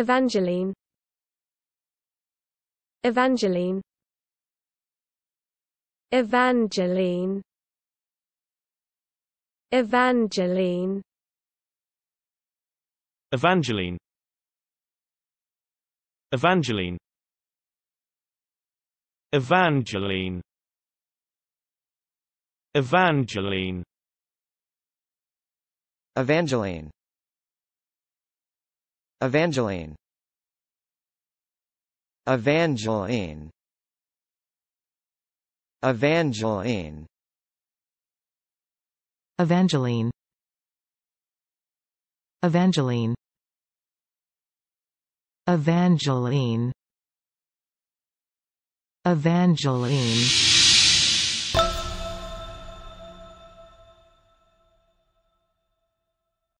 Evangeline Evangeline Evangeline Evangeline Evangeline Evangeline Evangeline Evangeline Evangeline Evangeline Evangeline Evangeline Evangeline Evangeline Evangeline Evangeline